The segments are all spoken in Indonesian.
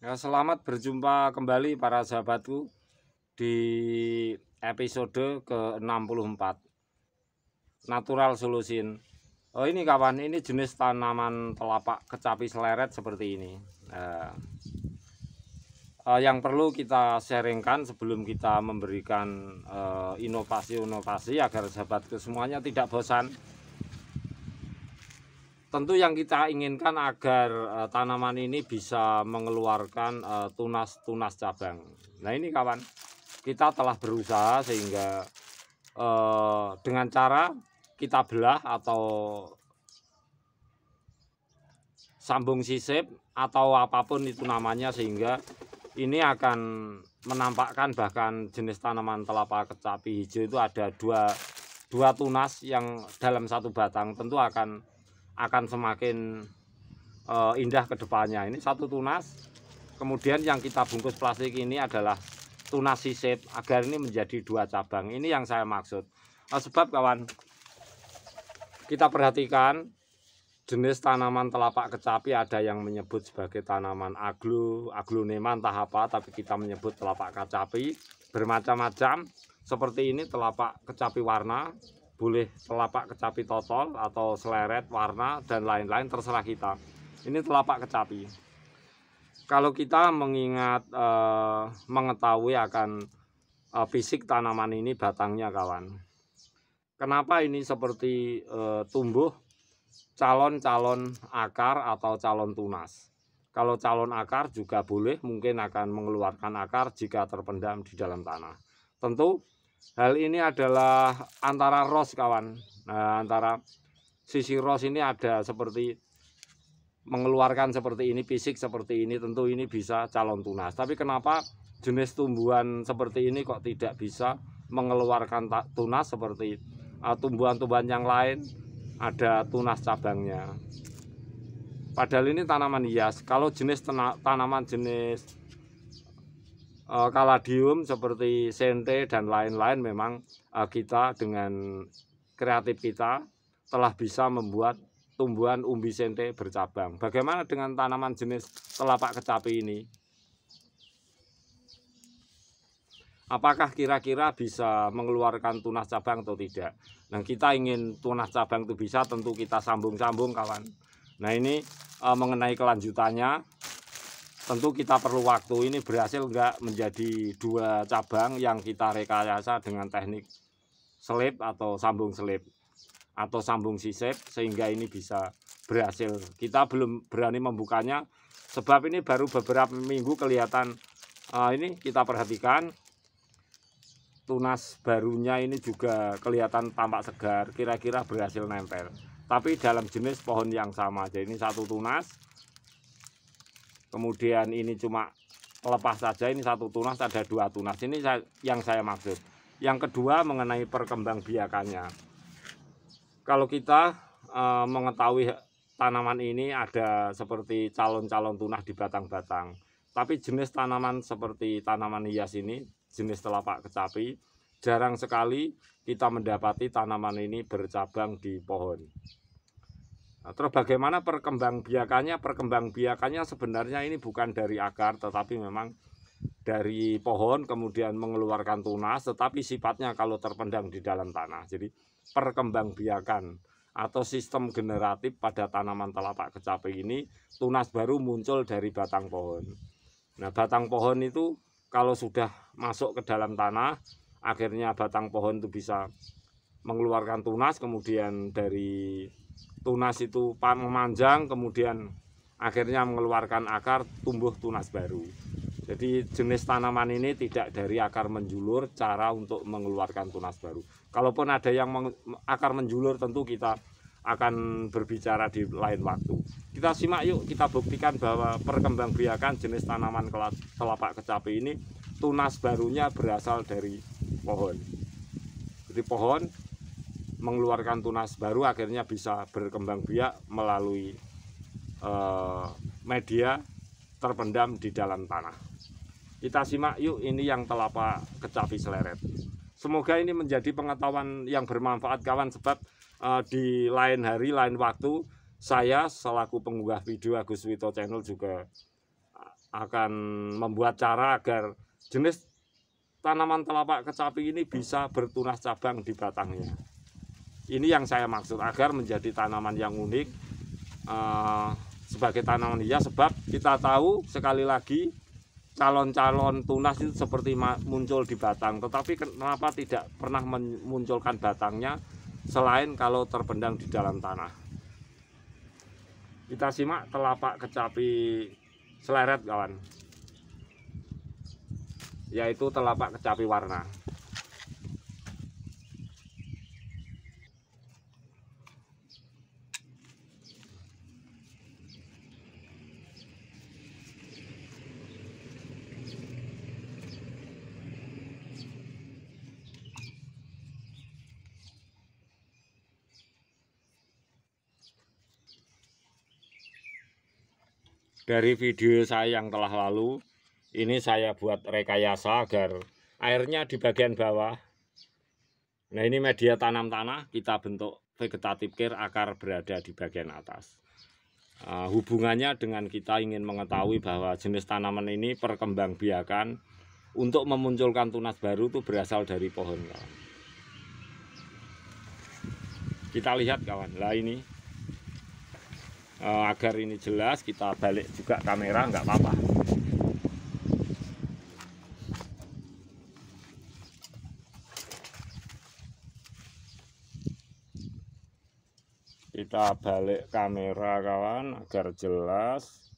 Ya, selamat berjumpa kembali para sahabatku di episode ke-64 Natural Solution. Oh ini kawan, ini jenis tanaman telapak kecapi seleret seperti ini. Eh, eh, yang perlu kita sharingkan sebelum kita memberikan eh, inovasi-inovasi eh, agar sahabatku semuanya tidak bosan tentu yang kita inginkan agar uh, tanaman ini bisa mengeluarkan eh, tunas-tunas uh, cabang. Nah ini kawan, kita telah berusaha sehingga uh, dengan cara kita belah atau sambung sisip atau apapun itu namanya sehingga ini akan menampakkan bahkan jenis tanaman telapak kecapi hijau itu ada dua dua tunas yang dalam satu batang tentu akan akan semakin e, indah ke depannya. Ini satu tunas. Kemudian yang kita bungkus plastik ini adalah tunas sisip agar ini menjadi dua cabang. Ini yang saya maksud. Nah, sebab kawan kita perhatikan jenis tanaman telapak kecapi ada yang menyebut sebagai tanaman aglu, aglonema entah apa, tapi kita menyebut telapak kecapi bermacam-macam. Seperti ini telapak kecapi warna, boleh telapak kecapi totol atau seleret warna dan lain-lain terserah kita ini telapak kecapi kalau kita mengingat eh, mengetahui akan eh, fisik tanaman ini batangnya kawan kenapa ini seperti eh, tumbuh calon-calon akar atau calon tunas kalau calon akar juga boleh mungkin akan mengeluarkan akar jika terpendam di dalam tanah tentu Hal ini adalah antara ros kawan. Nah, antara sisi ros ini ada seperti mengeluarkan seperti ini, fisik seperti ini, tentu ini bisa calon tunas. Tapi kenapa jenis tumbuhan seperti ini kok tidak bisa mengeluarkan tunas seperti eh, tumbuhan-tumbuhan yang lain? Ada tunas cabangnya. Padahal ini tanaman hias. Kalau jenis tanaman jenis kaladium eh, seperti sente dan lain-lain memang eh, kita dengan kreatif kita telah bisa membuat tumbuhan umbi sente bercabang. Bagaimana dengan tanaman jenis telapak kecapi ini? Apakah kira-kira bisa mengeluarkan tunas cabang atau tidak? Nah, kita ingin tunas cabang itu bisa, tentu kita sambung-sambung, kawan. Nah, ini eh, mengenai kelanjutannya tentu kita perlu waktu ini berhasil enggak menjadi dua cabang yang kita rekayasa dengan teknik selip atau sambung selip atau sambung sisip sehingga ini bisa berhasil kita belum berani membukanya sebab ini baru beberapa minggu kelihatan uh, ini kita perhatikan tunas barunya ini juga kelihatan tampak segar kira-kira berhasil nempel tapi dalam jenis pohon yang sama jadi ini satu tunas kemudian ini cuma lepas saja ini satu tunas ada dua tunas ini saya, yang saya maksud yang kedua mengenai perkembangbiakannya kalau kita e, mengetahui tanaman ini ada seperti calon-calon tunas di batang-batang tapi jenis tanaman seperti tanaman hias ini jenis telapak kecapi jarang sekali kita mendapati tanaman ini bercabang di pohon Nah, terus bagaimana perkembangbiakannya? Perkembangbiakannya sebenarnya ini bukan dari akar tetapi memang dari pohon kemudian mengeluarkan tunas tetapi sifatnya kalau terpendam di dalam tanah. Jadi perkembangbiakan atau sistem generatif pada tanaman telapak kecapi ini tunas baru muncul dari batang pohon. Nah, batang pohon itu kalau sudah masuk ke dalam tanah, akhirnya batang pohon itu bisa mengeluarkan tunas kemudian dari tunas itu memanjang kemudian akhirnya mengeluarkan akar tumbuh tunas baru jadi jenis tanaman ini tidak dari akar menjulur cara untuk mengeluarkan tunas baru. Kalaupun ada yang meng, akar menjulur tentu kita akan berbicara di lain waktu. Kita simak yuk, kita buktikan bahwa perkembangbiakan jenis tanaman kelapa kecapi ini tunas barunya berasal dari pohon. Jadi pohon mengeluarkan tunas baru akhirnya bisa berkembang biak melalui eh, media terpendam di dalam tanah. Kita simak yuk ini yang telapak kecapi seleret. Semoga ini menjadi pengetahuan yang bermanfaat kawan sebab eh, di lain hari lain waktu saya selaku pengunggah video Agus Wito Channel juga akan membuat cara agar jenis tanaman telapak kecapi ini bisa bertunas cabang di batangnya. Ini yang saya maksud agar menjadi tanaman yang unik eh, sebagai tanaman hias sebab kita tahu sekali lagi calon-calon tunas itu seperti muncul di batang tetapi kenapa tidak pernah memunculkan batangnya selain kalau terpendam di dalam tanah kita simak telapak kecapi seleret kawan yaitu telapak kecapi warna dari video saya yang telah lalu ini saya buat rekayasa agar airnya di bagian bawah nah ini media tanam tanah kita bentuk vegetatif care akar berada di bagian atas uh, hubungannya dengan kita ingin mengetahui bahwa jenis tanaman ini perkembangbiakan untuk memunculkan tunas baru itu berasal dari pohon kawan kita lihat kawan lah ini Eh, agar ini jelas kita balik juga kamera nggak apa-apa kita balik kamera kawan agar jelas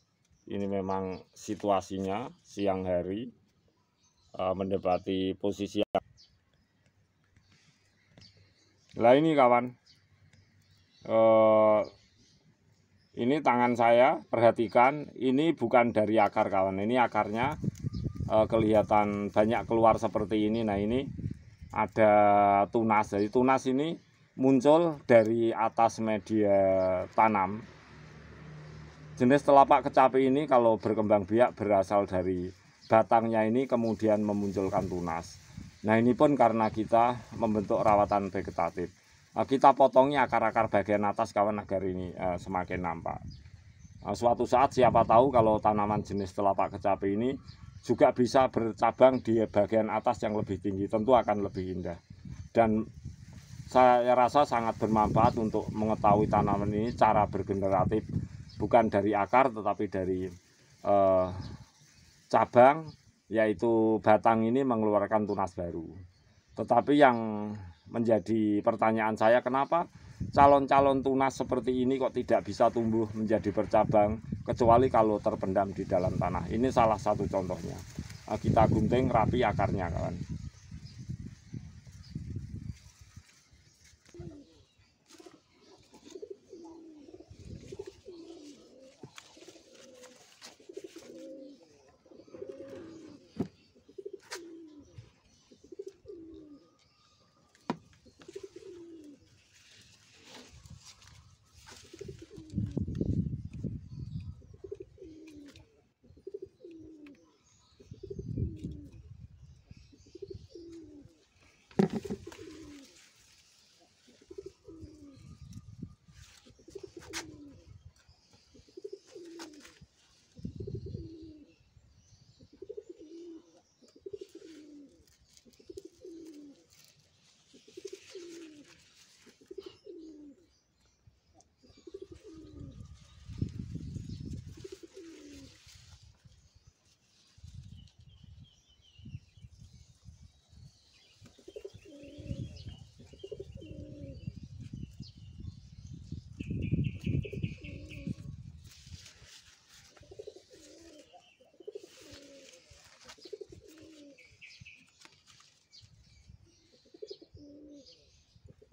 ini memang situasinya siang hari eh, mendapati mendekati posisi lah ini kawan eh, ini tangan saya perhatikan ini bukan dari akar kawan ini akarnya eh, kelihatan banyak keluar seperti ini nah ini ada tunas jadi tunas ini muncul dari atas media tanam jenis telapak kecapi ini kalau berkembang biak berasal dari batangnya ini kemudian memunculkan tunas nah ini pun karena kita membentuk rawatan vegetatif Nah, kita potongnya akar-akar bagian atas kawan agar ini uh, semakin nampak. Nah, suatu saat siapa tahu kalau tanaman jenis telapak kecapi ini juga bisa bercabang di bagian atas yang lebih tinggi, tentu akan lebih indah. Dan saya rasa sangat bermanfaat untuk mengetahui tanaman ini cara bergeneratif bukan dari akar tetapi dari uh, cabang yaitu batang ini mengeluarkan tunas baru. Tetapi yang menjadi pertanyaan saya kenapa calon-calon tunas seperti ini kok tidak bisa tumbuh menjadi bercabang kecuali kalau terpendam di dalam tanah. Ini salah satu contohnya. Kita gunting rapi akarnya kawan. Thank you.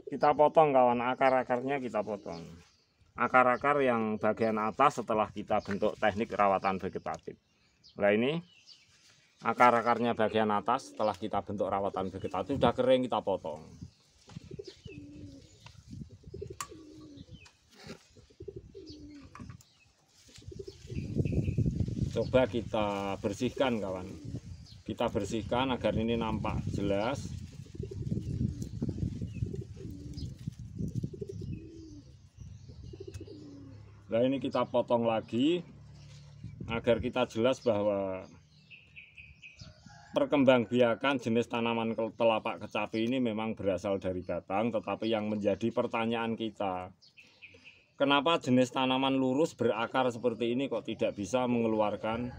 kita potong kawan akar-akarnya kita potong akar-akar yang bagian atas setelah kita bentuk teknik rawatan vegetatif nah ini akar-akarnya bagian atas setelah kita bentuk rawatan vegetatif sudah kering kita potong coba kita bersihkan kawan kita bersihkan agar ini nampak jelas Nah ini kita potong lagi agar kita jelas bahwa perkembangbiakan jenis tanaman telapak kecapi ini memang berasal dari batang tetapi yang menjadi pertanyaan kita kenapa jenis tanaman lurus berakar seperti ini kok tidak bisa mengeluarkan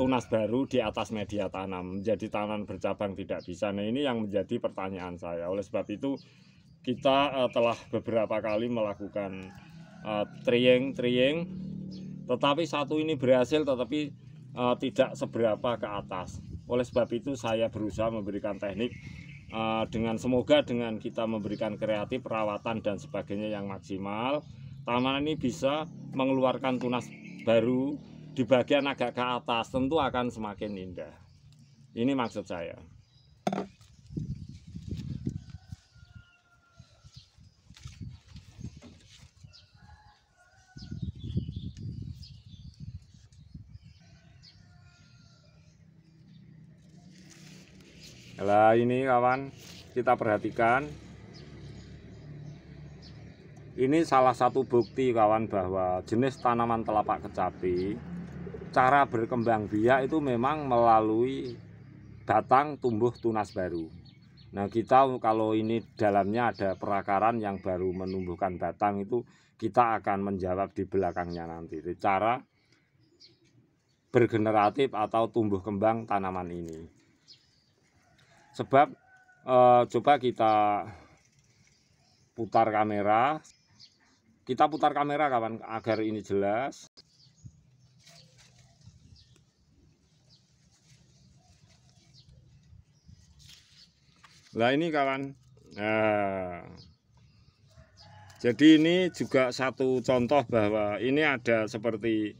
tunas baru di atas media tanam menjadi tanaman bercabang tidak bisa nah ini yang menjadi pertanyaan saya oleh sebab itu kita eh, telah beberapa kali melakukan Eh, triing triing tetapi satu ini berhasil tetapi uh, tidak seberapa ke atas oleh sebab itu saya berusaha memberikan teknik uh, dengan semoga dengan kita memberikan kreatif perawatan dan sebagainya yang maksimal taman ini bisa mengeluarkan tunas baru di bagian agak ke atas tentu akan semakin indah ini maksud saya Nah ini kawan kita perhatikan ini salah satu bukti kawan bahwa jenis tanaman telapak kecapi cara berkembang biak itu memang melalui batang tumbuh tunas baru nah kita kalau ini dalamnya ada perakaran yang baru menumbuhkan batang itu kita akan menjawab di belakangnya nanti cara bergeneratif atau tumbuh kembang tanaman ini sebab eh, coba kita putar kamera kita putar kamera kawan agar ini jelas Nah ini kawan nah, Jadi ini juga satu contoh bahwa ini ada seperti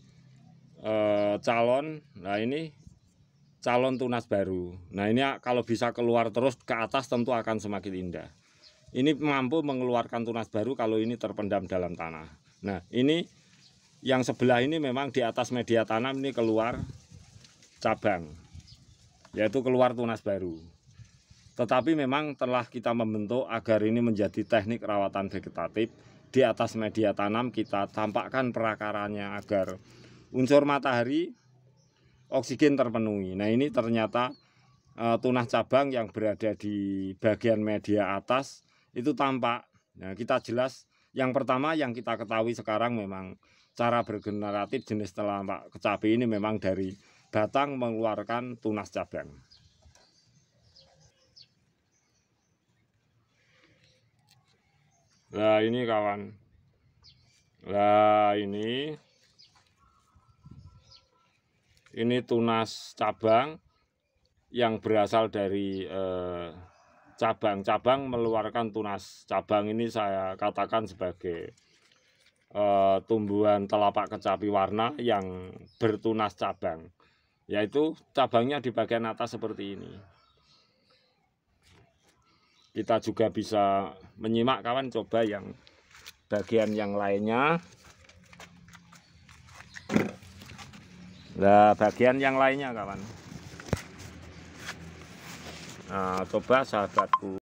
eh, calon Nah ini calon tunas baru. Nah ini kalau bisa keluar terus ke atas tentu akan semakin indah. Ini mampu mengeluarkan tunas baru kalau ini terpendam dalam tanah. Nah ini yang sebelah ini memang di atas media tanam ini keluar cabang yaitu keluar tunas baru. Tetapi memang telah kita membentuk agar ini menjadi teknik rawatan vegetatif di atas media tanam kita tampakkan perakarannya agar unsur matahari oksigen terpenuhi. Nah ini ternyata e, tunah cabang yang berada di bagian media atas itu tampak. Nah kita jelas yang pertama yang kita ketahui sekarang memang cara bergeneratif jenis telapak kecapi ini memang dari batang mengeluarkan tunas cabang. Nah ini kawan. Nah ini ini tunas cabang yang berasal dari eh, cabang-cabang eh, meluarkan tunas cabang ini saya katakan sebagai eh, tumbuhan telapak kecapi warna yang bertunas cabang. Yaitu cabangnya di bagian atas seperti ini kita juga bisa menyimak kawan coba yang bagian yang lainnya Nah, bagian yang lainnya kawan. Nah, coba sahabatku.